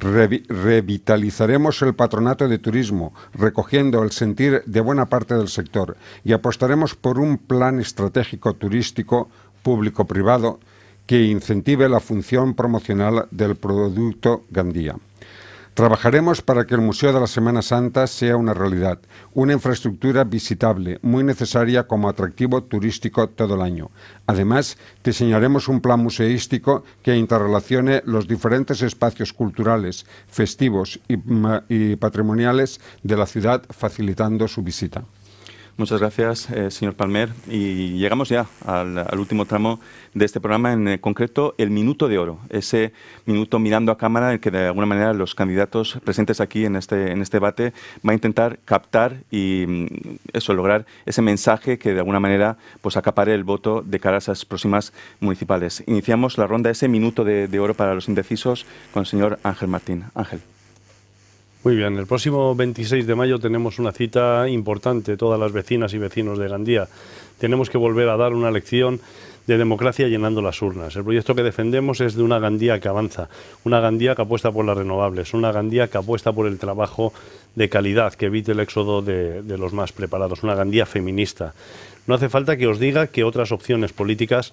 revitalizaremos el patronato de turismo, recogiendo el sentir de buena parte del sector, y apostaremos por un plan estratégico turístico público-privado que incentive la función promocional del producto Gandía. Trabajaremos para que el Museo de la Semana Santa sea una realidad, una infraestructura visitable, muy necesaria como atractivo turístico todo el año. Además, diseñaremos un plan museístico que interrelacione los diferentes espacios culturales, festivos y, patrimoniales de la ciudad, facilitando su visita. Muchas gracias, eh, señor Palmer. Y llegamos ya al, último tramo de este programa, en eh, concreto el minuto de oro, ese minuto mirando a cámara en el que de alguna manera los candidatos presentes aquí en este, este debate va a intentar captar y mm, eso, lograr ese mensaje que de alguna manera pues acapare el voto de cara a esas próximas municipales. Iniciamos la ronda, ese minuto de, de oro para los indecisos con el señor Ángel Martín. Ángel. Muy bien, el próximo 26 de mayo tenemos una cita importante, todas las vecinas y vecinos de Gandía. Tenemos que volver a dar una lección de democracia llenando las urnas. El proyecto que defendemos es de una Gandía que avanza, una Gandía que apuesta por las renovables, una Gandía que apuesta por el trabajo de calidad, que evite el éxodo de, de los más preparados, una Gandía feminista. No hace falta que os diga que otras opciones políticas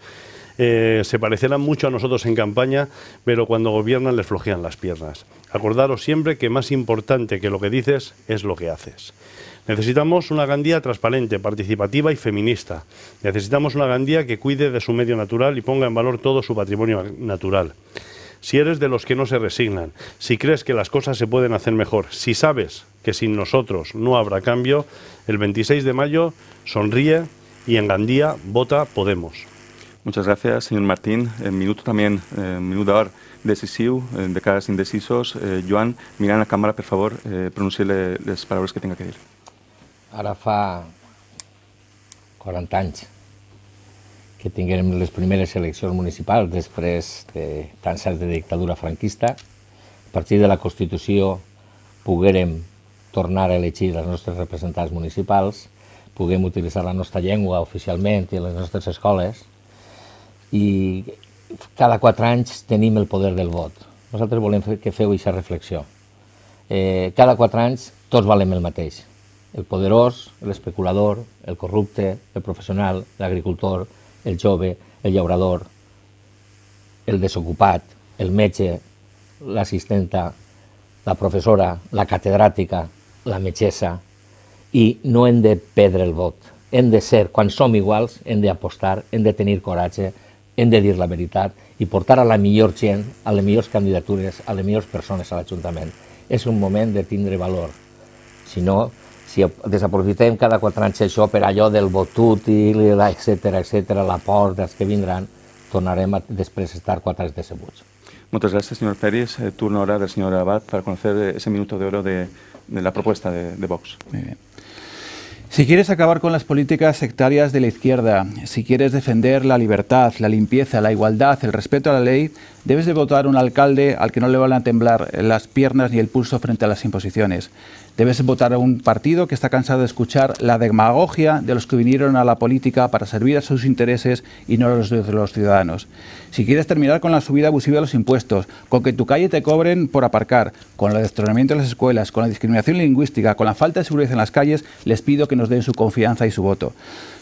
eh, se parecerán mucho a nosotros en campaña, pero cuando gobiernan les flojean las piernas. Acordaros siempre que más importante que lo que dices es lo que haces. Necesitamos una Gandía transparente, participativa y feminista. Necesitamos una Gandía que cuide de su medio natural y ponga en valor todo su patrimonio natural. Si eres de los que no se resignan, si crees que las cosas se pueden hacer mejor, si sabes que sin nosotros no habrá cambio, el 26 de mayo sonríe y en Gandía vota Podemos. Muchas gracias, señor Martín. En eh, minuto también, en eh, minuto decisivo, eh, de caras indecisos. Joan, mirant a la càmera, per favor, eh, pronuncie les paraules que tinga que dir. Ara fa 40 anys que tinguem les primeres eleccions municipals després de tants anys de dictadura franquista. A partir de la Constitució poguérem tornar a elegir els nostres representants municipals, poguem utilitzar la nostra llengua oficialment i les nostres escoles, i cada quatre anys tenim el poder del vot. Nosaltres volem que feu aquesta reflexió. Eh, cada quatre anys tots valem el mateix. El poderós, l'especulador, el corrupte, el professional, l'agricultor, el jove, el llaurador, el desocupat, el metge, l'assistenta, la professora, la catedràtica, la metgessa, i no hem de perdre el vot. Hem de ser, quan som iguals, hem d'apostar, hem de tenir coratge, hem de dir la veritat i portar a la millor gent, a les millors candidatures, a les millors persones a l'Ajuntament. És un moment de tindre valor. Si no, si desaprofitem cada quatre anys això per allò del vot útil, etc etc, por dels que vindran, tornarem a després estar quatre anys decebuts. Moltes gràcies, senyor Pérez. Eh, turno ara del senyor Abad per conèixer eh, ese minut de oro de, de la proposta de, de Vox. Molt bé. Si quieres acabar con las políticas sectarias de la izquierda, si quieres defender la libertad, la limpieza, la igualdad, el respeto a la ley, Debes de votar un alcalde al que no le van a temblar las piernas ni el pulso frente a las imposiciones. Debes votar a un partido que está cansado de escuchar la demagogia de los que vinieron a la política para servir a sus intereses y no a los de los ciudadanos. Si quieres terminar con la subida abusiva de los impuestos, con que tu calle te cobren por aparcar, con el destronamiento de las escuelas, con la discriminación lingüística, con la falta de seguridad en las calles, les pido que nos den su confianza y su voto.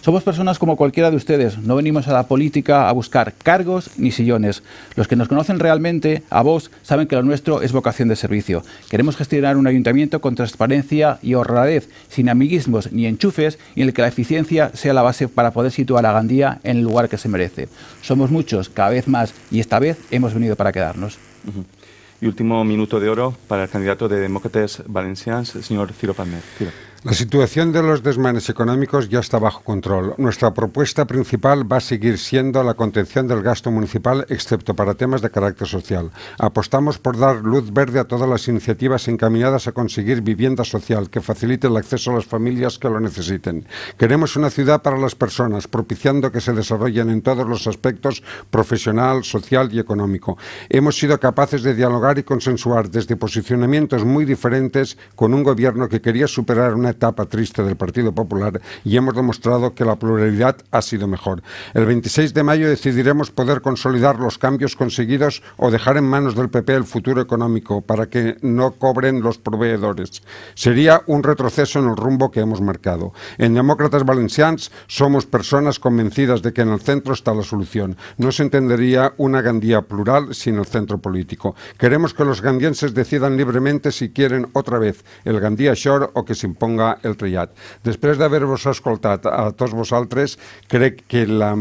Somos personas como cualquiera de ustedes, no venimos a la política a buscar cargos ni sillones. Los que nos conocen realmente, a vos, saben que lo nuestro es vocación de servicio. Queremos gestionar un ayuntamiento con transparencia y honradez, sin amiguismos ni enchufes, y en el que la eficiencia sea la base para poder situar a Gandía en el lugar que se merece. Somos muchos, cada vez más, y esta vez hemos venido para quedarnos. Y último minuto de oro para el candidato de Demócrates Valencians, el señor Ciro Palmer. La situación de los desmanes económicos ya está bajo control. Nuestra propuesta principal va a seguir siendo la contención del gasto municipal, excepto para temas de carácter social. Apostamos por dar luz verde a todas las iniciativas encaminadas a conseguir vivienda social que facilite el acceso a las familias que lo necesiten. Queremos una ciudad para las personas, propiciando que se desarrollen en todos los aspectos profesional, social y económico. Hemos sido capaces de dialogar y consensuar desde posicionamientos muy diferentes con un gobierno que quería superar una etapa triste del Partido Popular y hemos demostrado que la pluralidad ha sido mejor. El 26 de mayo decidiremos poder consolidar los cambios conseguidos o dejar en manos del PP el futuro económico para que no cobren los proveedores. Sería un retroceso en el rumbo que hemos marcado. En Demócratas Valencians somos personas convencidas de que en el centro está la solución. No se entendería una Gandía plural sin el centro político. Queremos que los gandienses decidan libremente si quieren otra vez el Gandía Shore o que se imponga arribar el triat. Després d'haver-vos escoltat a tots vosaltres, crec que la,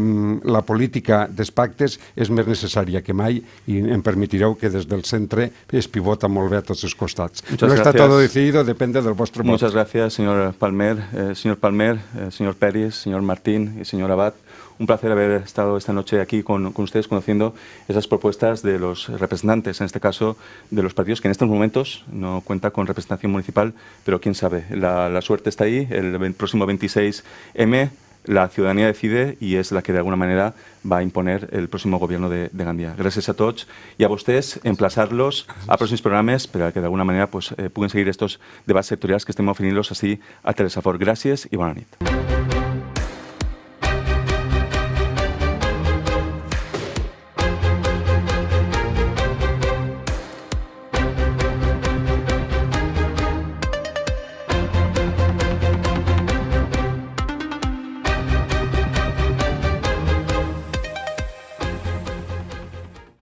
la política dels pactes és més necessària que mai i em permetireu que des del centre es pivota molt bé a tots els costats. Muchas no gracias. està tot decidit, depèn del vostre vot. Moltes gràcies, senyor Palmer, eh, senyor Palmer, eh, senyor Pérez, senyor Martín i senyor Abad. un placer haber estado esta noche aquí con, con, ustedes conociendo esas propuestas de los representantes, en este caso de los partidos que en estos momentos no cuenta con representación municipal, pero quién sabe, la, la suerte está ahí, el próximo 26M la ciudadanía decide y es la que de alguna manera va a imponer el próximo gobierno de, Gandía. Gracias a todos y a ustedes, emplazarlos a próximos programas para que de alguna manera pues, eh, seguir estos debates sectoriales que estemos ofreciéndolos así a Teresafor. Gracias y buena nit.